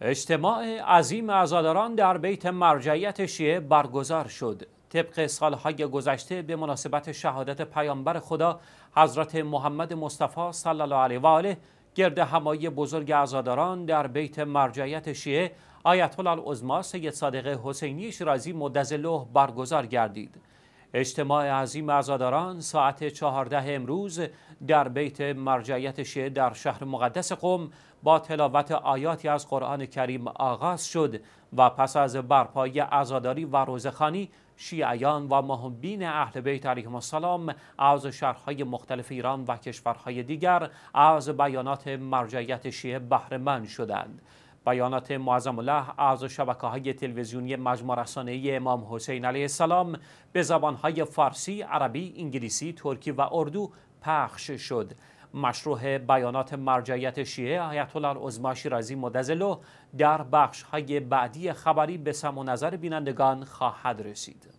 اجتماع عظیم عزاداران در بیت مرجعیت شیعه برگزار شد. طبق سالهای گذشته به مناسبت شهادت پیامبر خدا حضرت محمد مصطفی صلی الله علیه و آله گرد همایی بزرگ عزاداران در بیت مرجعیت شیعه آیت الله العظما سید صادق حسینی شیرازی مدظله برگزار گردید. اجتماع عظیم عزاداران ساعت چهارده امروز در بیت مرجعیت شیعه در شهر مقدس قم با تلاوت آیاتی از قرآن کریم آغاز شد و پس از برپایی ازاداری و روزخانی شیعیان و محبین اهل بیت علیهم السلام از شهرهای مختلف ایران و کشورهای دیگر از بیانات مرجعیت شیعه بهرهمند شدند بیانات معظم الله اعضا شبکه های تلویزیونی مجموع رسانه امام حسین علیه السلام به زبان های فارسی، عربی، انگلیسی، ترکی و اردو پخش شد. مشروع بیانات مرجعیت شیعه آیت الله العظما شیرازی مدزلو در بخش های بعدی خبری به سم و نظر بینندگان خواهد رسید.